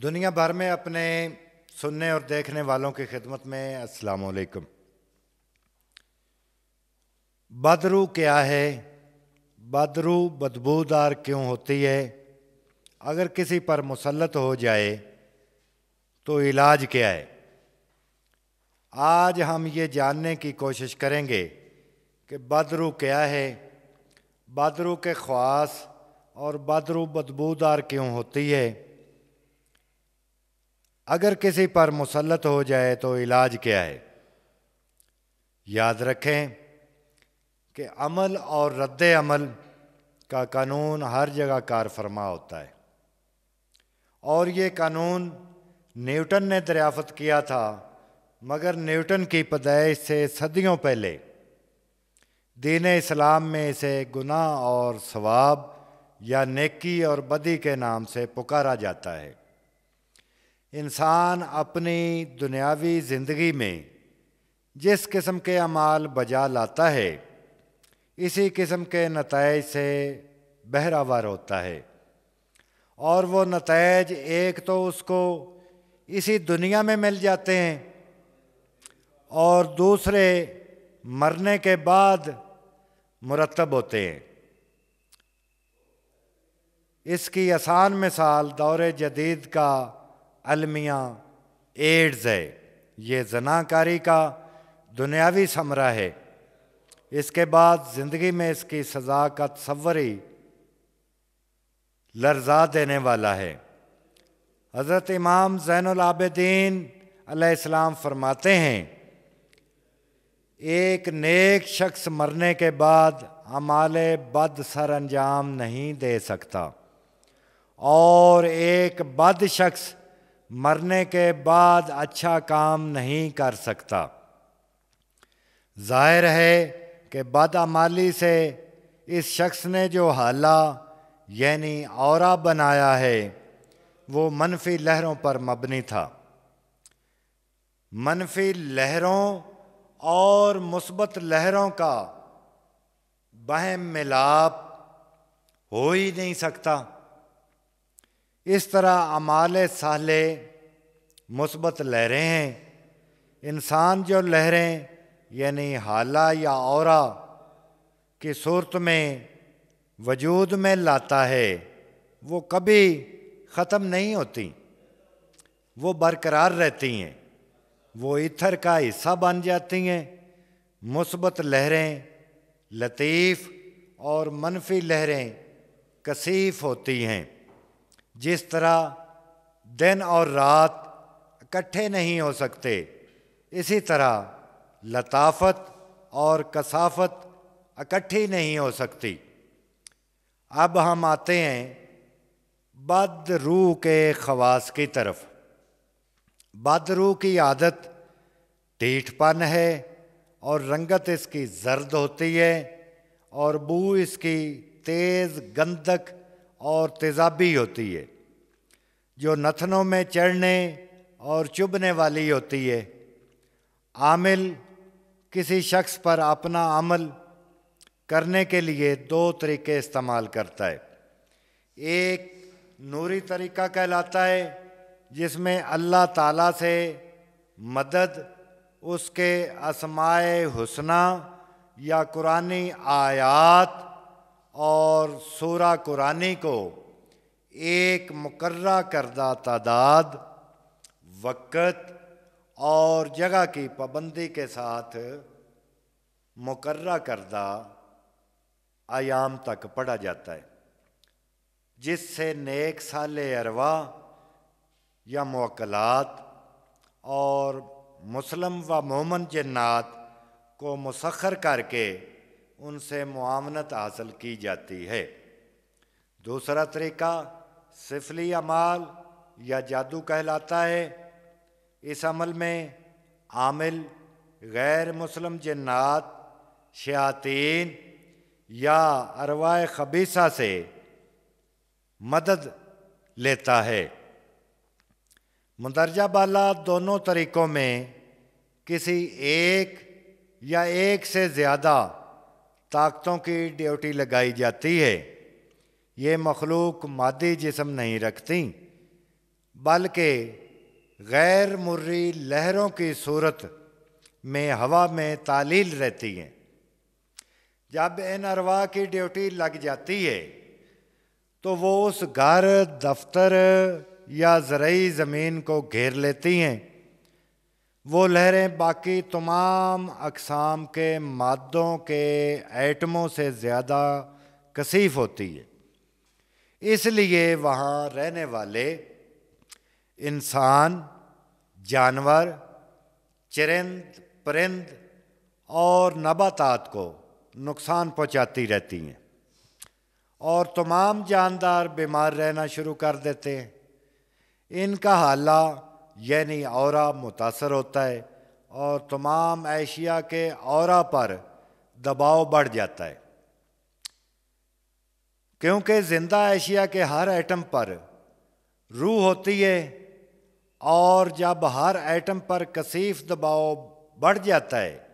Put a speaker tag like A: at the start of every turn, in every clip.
A: दुनिया भर में अपने सुनने और देखने वालों की खिदमत में अस्सलाम वालेकुम बदरू क्या है बदरू बदबूदार क्यों होती है अगर किसी पर मुसलत हो जाए तो इलाज क्या है आज हम ये जानने की कोशिश करेंगे कि बदरू क्या है बदरू के ख्वास और बदरू बदबूदार क्यों होती है अगर किसी पर मुसलत हो जाए तो इलाज क्या है याद रखें कि अमल और रद्द अमल का कानून हर जगह कार फरमा होता है और ये कानून न्यूटन ने दरियाफ़त किया था मगर न्यूटन की पैदाइश से सदियों पहले दीन इस्लाम में इसे गुनाह और सवाब या नेकी और बदी के नाम से पुकारा जाता है इंसान अपनी दुनियावी ज़िंदगी में जिस किस्म के अमाल बजा लाता है इसी किस्म के नतज से बहरावर होता है और वो नतज एक तो उसको इसी दुनिया में मिल जाते हैं और दूसरे मरने के बाद मुरतब होते हैं इसकी आसान मिसाल दौर जदीद का अलमिया एड्स है ये जनाकारी का दुनियावी समरा है इसके बाद ज़िंदगी में इसकी सज़ा का तवरी लर्जा देने वाला है हज़रत इमाम ज़ैनआबद्दीन अलैहिस्सलाम फरमाते हैं एक नेक शख्स मरने के बाद हमारे बद सर अंजाम नहीं दे सकता और एक बद शख्स मरने के बाद अच्छा काम नहीं कर सकता जाहिर है कि बदामाली से इस शख्स ने जो हाला यानी और बनाया है वो मनफी लहरों पर मबनी था मनफी लहरों और मुसबत लहरों का बहम मिलाप हो ही नहीं सकता इस तरह अमाल साले मुस्बत लहरें हैं इंसान जो लहरें यानी हाला या और की सूरत में वजूद में लाता है वो कभी ख़त्म नहीं होती वो बरकरार रहती हैं वो इथर का हिस्सा बन जाती हैं मुस्बत लहरें लतीफ़ और मनफी लहरें कसीफ होती हैं जिस तरह दिन और रात इकट्ठे नहीं हो सकते इसी तरह लताफत और कसाफत इकट्ठी नहीं हो सकती अब हम आते हैं बद रूह के खवास की तरफ बद रूह की आदत टीठपन है और रंगत इसकी जर्द होती है और बू इसकी तेज़ गंदक और तेजाबी होती है जो नथनों में चढ़ने और चुभने वाली होती है आमिल किसी शख्स पर अपना अमल करने के लिए दो तरीके इस्तेमाल करता है एक नूरी तरीका कहलाता है जिसमें अल्लाह ताला से मदद उसके असमाय हुसना या कुरानी आयात और सोरा कुरानी को एक मुकर्रा करदा तादाद वक़्त और जगह की पाबंदी के साथ मुकर्रा करदा आयाम तक पढ़ा जाता है जिससे नेक साल अरवा या मकलात और मुस्लिम व मोमन जन्नात को मुसखर करके उनसे मुआमनत हासिल की जाती है दूसरा तरीका सिफली अमाल या जादू कहलाता है इस अमल में आमिल गैर मुस्लिम जन्नात शयातीन या अरवा खबीसा से मदद लेता है मंदरजा बाला दोनों तरीक़ों में किसी एक या एक से ज़्यादा ताकतों की ड्यूटी लगाई जाती है ये मखलूक मादी जिसम नहीं रखती बल्कि गैर मुर्री लहरों की सूरत में हवा में तालील रहती हैं जब इन अरवा की ड्यूटी लग जाती है तो वो उस घर दफ्तर या ज़रूरी ज़मीन को घेर लेती हैं वो लहरें बाकी तमाम अकसाम के मादों के एटमों से ज़्यादा कसीफ होती है इसलिए वहाँ रहने वाले इंसान जानवर चरिंद परिंद और नबातात को नुकसान पहुँचाती रहती हैं और तमाम जानदार बीमार रहना शुरू कर देते हैं इनका हाला यानी और मुतासर होता है और तमाम एशिया के और पर दबाव बढ़ जाता है क्योंकि ज़िंदा एशिया के हर एटम पर रूह होती है और जब हर एटम पर कसीफ दबाव बढ़ जाता है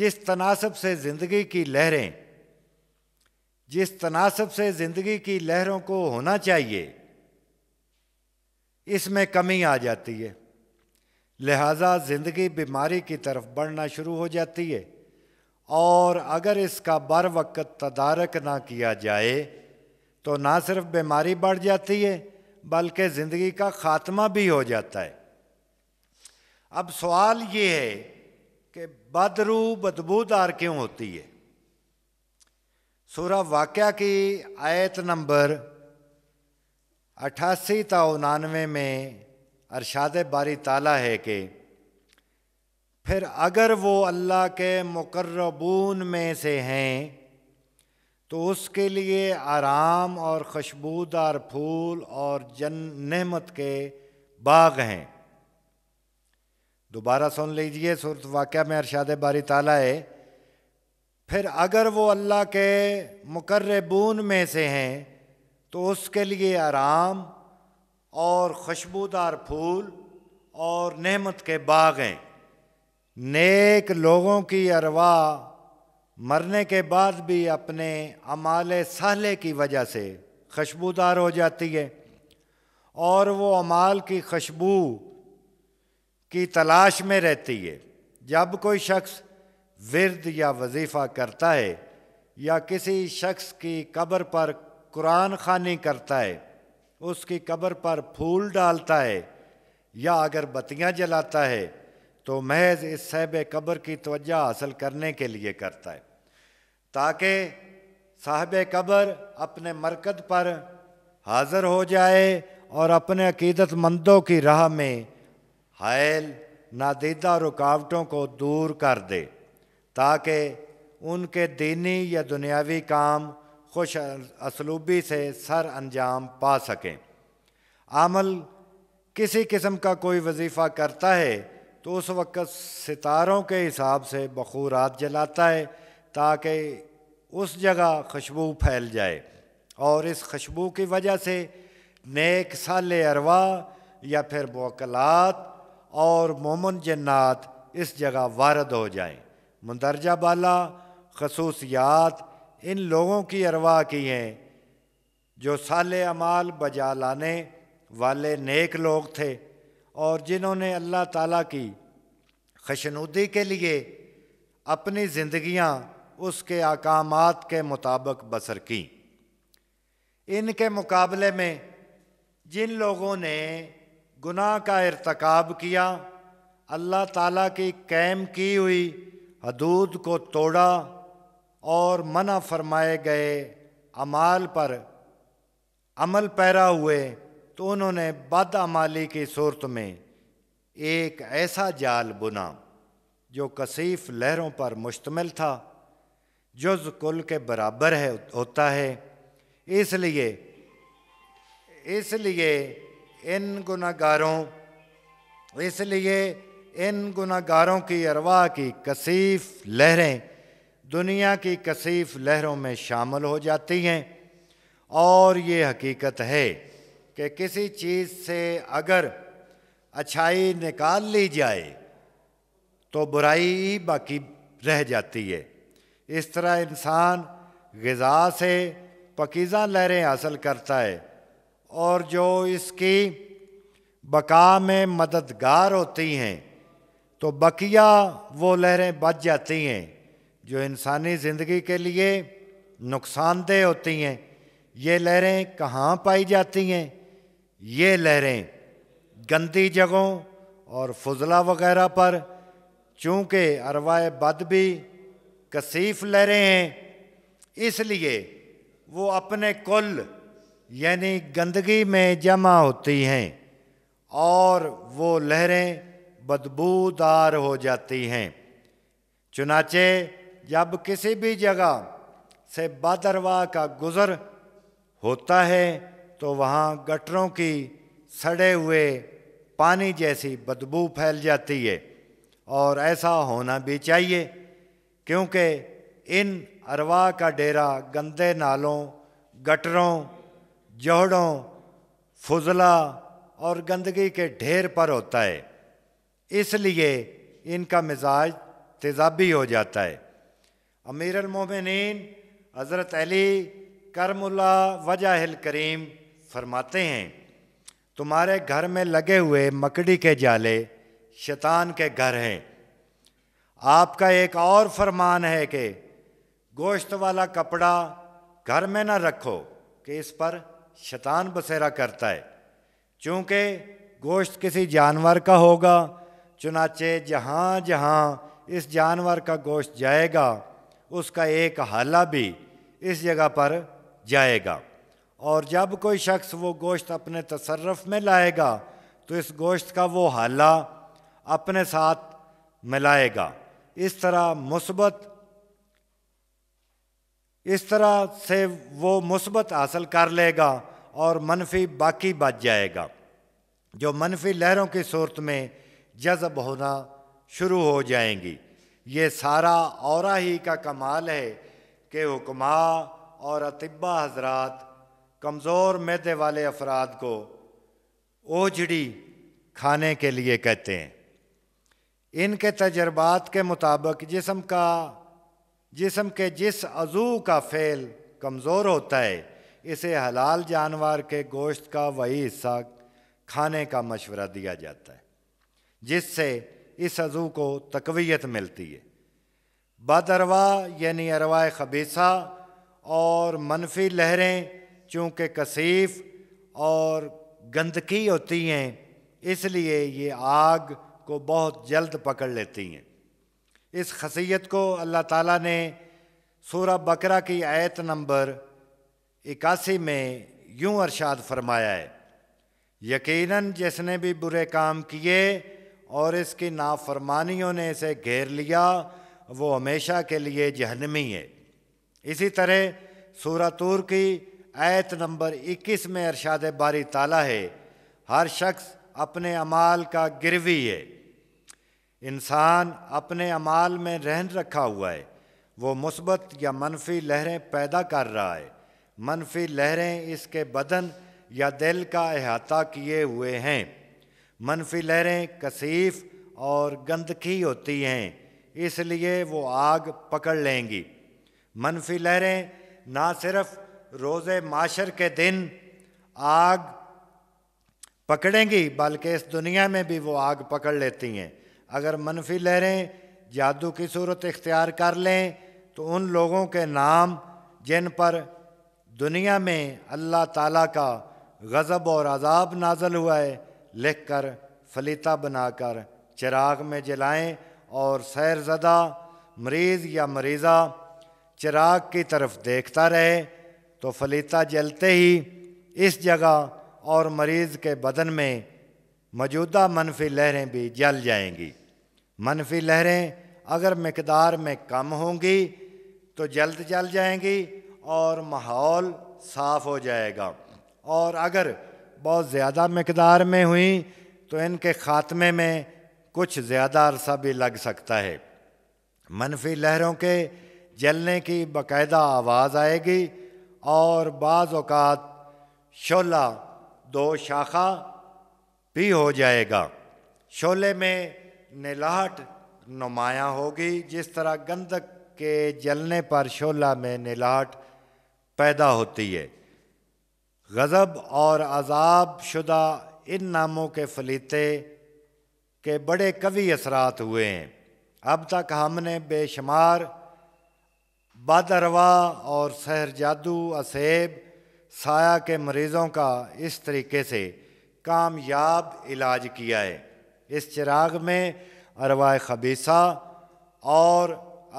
A: जिस तनासब से ज़िंदगी की लहरें जिस तनासब से ज़िंदगी की लहरों को होना चाहिए इसमें कमी आ जाती है लिहाजा ज़िंदगी बीमारी की तरफ बढ़ना शुरू हो जाती है और अगर इसका बर वक्त तदारक ना किया जाए तो ना सिर्फ बीमारी बढ़ जाती है बल्कि ज़िंदगी का ख़ात्मा भी हो जाता है अब सवाल ये है कि बदरू बदबूदार क्यों होती है सूरह वाक़ की आयत नंबर अठासी ता उनानवे में अरशाद बारी ताला है कि फिर अगर वो अल्लाह के मुकर्रबून में से हैं तो उसके लिए आराम और खुशबूदार फूल और जन नहमत के बाग हैं दोबारा सुन लीजिए सूरत वाक़ में अरशाद बारी ताला है फिर अगर वो अल्लाह के मुकर्रबून में से हैं तो उसके लिए आराम और खुशबूदार फूल और नेमत के बाग हैं नेक लोगों की अरवा मरने के बाद भी अपने अमाल सहले की वजह से खुशबूदार हो जाती है और वो अमाल की खुशबू की तलाश में रहती है जब कोई शख्स विरद या वजीफ़ा करता है या किसी शख्स की कब्र पर कुरान खानी करता है उसकी कब्र पर फूल डालता है या अगर बत्तियाँ जलाता है तो महज इस सैब कब्र की तवज्जा हासिल करने के लिए करता है ताकि साहब कब्र अपने मरकज़ पर हाजिर हो जाए और अपने अकीदतमंदों की राह में हायल नादीदा रुकावटों को दूर कर दे ताकि उनके दीनी या दुनियावी काम खुश असलूबी से सर अंजाम पा सकें आमल किसी किस्म का कोई वजीफ़ा करता है तो उस वक़्त सितारों के हिसाब से बखूरात जलाता है ताकि उस जगह खुशबू फैल जाए और इस खुशबू की वजह से नेक साल अरवा या फिर वकलात और मोमन जन्ात इस जगह वारद हो जाए मंदरजा बाला खसूसियात इन लोगों की अरवा की है जो साले अमाल बजा लाने वाले नेक लोग थे और जिन्होंने अल्लाह ताला की खशनूदी के लिए अपनी ज़िंदगियां उसके अकाम के मुताबिक बसर की इनके मुकाबले में जिन लोगों ने गुनाह का इरतकब किया अल्लाह ताला की कैम की हुई हदूद को तोड़ा और मना फरमाए गए अमाल पर अमल पैरा हुए तो उन्होंने बदअमाली की सूरत में एक ऐसा जाल बुना जो कसीफ लहरों पर मुश्तमिल था जुज कुल के बराबर है होता है इसलिए इसलिए इन गुनागारों इसलिए इन गुनागारों की अरवा की कसीफ लहरें दुनिया की कसीफ लहरों में शामिल हो जाती हैं और ये हकीकत है कि किसी चीज़ से अगर अच्छाई निकाल ली जाए तो बुराई ही बाकी रह जाती है इस तरह इंसान गज़ा से पकीज़ा लहरें हासिल करता है और जो इसकी बका में मददगार होती हैं तो बकिया वो लहरें बच जाती हैं जो इंसानी ज़िंदगी के लिए नुकसानदेह होती हैं ये लहरें कहाँ पाई जाती हैं ये लहरें गंदी जगहों और फजला वगैरह पर चूँकि अरवाए बद भी कसीफ लहरें हैं इसलिए वो अपने कुल यानी गंदगी में जमा होती हैं और वो लहरें बदबूदार हो जाती हैं चुनाचे जब किसी भी जगह से बादरवा का गुज़र होता है तो वहाँ गटरों की सड़े हुए पानी जैसी बदबू फैल जाती है और ऐसा होना भी चाहिए क्योंकि इन अरवा का डेरा गंदे नालों गटरों जोहड़ों फजला और गंदगी के ढेर पर होता है इसलिए इनका मिजाज तेजाबी हो जाता है अमीर अमीरमिन हज़रत अली करमुल्ला वजाहल करीम फरमाते हैं तुम्हारे घर में लगे हुए मकड़ी के जाले शैतान के घर हैं आपका एक और फरमान है कि गोश्त वाला कपड़ा घर में ना रखो कि इस पर शैतान बसेरा करता है क्योंकि गोश्त किसी जानवर का होगा चुनाचे जहाँ जहाँ इस जानवर का गोश्त जाएगा उसका एक हाला भी इस जगह पर जाएगा और जब कोई शख्स वो गोश्त अपने तसरफ में लाएगा तो इस गोश्त का वो हाला अपने साथ मिलाएगा इस तरह मुसबत इस तरह से वो मुस्बत हासिल कर लेगा और मनफी बाकी बच जाएगा जो मनफी लहरों की सूरत में जज़ब होना शुरू हो जाएंगी ये सारा और ही का कमाल है कि हुक्मा और अतिबा हजरात कमज़ोर मैदे वाले अफराद को ओझड़ी खाने के लिए कहते हैं इनके तजर्बात के मुताबिक जिसम का जिसम के जिस अज़ू का फेल कमज़ोर होता है इसे हलाल जानवर के गोश्त का वही हिस्सा खाने का मशवरा दिया जाता है जिससे इस अजू को तकवीत मिलती है बद अरवा यानी अरवा खबीसा और मनफी लहरें चूँकि कसीफ़ और गंदगी होती हैं इसलिए ये आग को बहुत जल्द पकड़ लेती हैं इस खसीयत को अल्लाह ताला ने सूरह बकरा की आयत नंबर इक्यासी में यूं अरशाद फरमाया है यकीनन जिसने भी बुरे काम किए और इसकी नाफरमानियों ने इसे घेर लिया वो हमेशा के लिए जहनमी है इसी तरह सूरतूर की आयत नंबर 21 में अरशाद बारी ताला है हर शख्स अपने अमाल का गिरवी है इंसान अपने अमाल में रहन रखा हुआ है वो मुस्बत या मनफी लहरें पैदा कर रहा है मनफी लहरें इसके बदन या दिल का अहाता किए हुए हैं मनफी लहरें कसीफ और गंदगी होती हैं इसलिए वो आग पकड़ लेंगी मनफी लहरें ना सिर्फ रोज़ माशर के दिन आग पकड़ेंगी बल्कि इस दुनिया में भी वो आग पकड़ लेती हैं अगर मनफी लहरें जादू की सूरत इख्तियार कर लें तो उन लोगों के नाम जिन पर दुनिया में अल्लाह ताला का गज़ब और अजाब नाजल हुआ है लिख कर फलीता बनाकर चिराग में जलाएं और सैरजदा मरीज़ या मरीज़ा चिराग की तरफ देखता रहे तो फलीता जलते ही इस जगह और मरीज़ के बदन में मौजूदा मनफी लहरें भी जल जाएंगी मनफी लहरें अगर मकदार में कम होंगी तो जल्द जल जाएंगी और माहौल साफ़ हो जाएगा और अगर बहुत ज़्यादा मकदार में हुई तो इनके ख़ात्मे में कुछ ज़्यादा अरसा भी लग सकता है मनफी लहरों के जलने की बाकायदा आवाज़ आएगी और बाजात शोला दो शाखा भी हो जाएगा शोले में निलाहट नुमाया होगी जिस तरह गंदक के जलने पर शोला में निलाहट पैदा होती है गज़ब और अजाब शुदा इन नामों के फलीते के बड़े कवि असरात हुए हैं अब तक हमने बेशुमार बदरवा और सहर जादू असेब साया के मरीज़ों का इस तरीके से कामयाब इलाज किया है इस चिराग में अरवा खबीसा और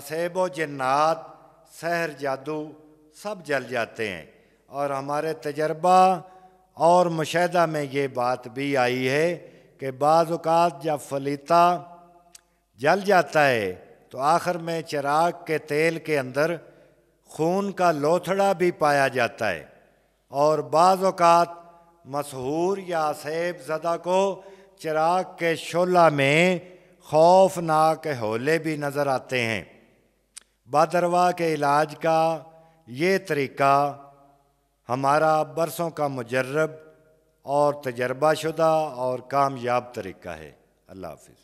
A: असेब व जन्नात सहर जादू सब जल जाते हैं और हमारे तजर्बा और मुशाह में ये बात भी आई है कि बाज़ात जब फलीता जल जाता है तो आखिर में चिराग के तेल के अंदर खून का लोथड़ा भी पाया जाता है और बाज़ात मशहूर या सेब ज़दा को चिराग के शोला में खौफनाक होले भी नज़र आते हैं बदरवा के इलाज का ये तरीका हमारा बरसों का मुजर्रब और तजर्बाशुदा और कामयाब तरीका है अल्लाह हाफिज़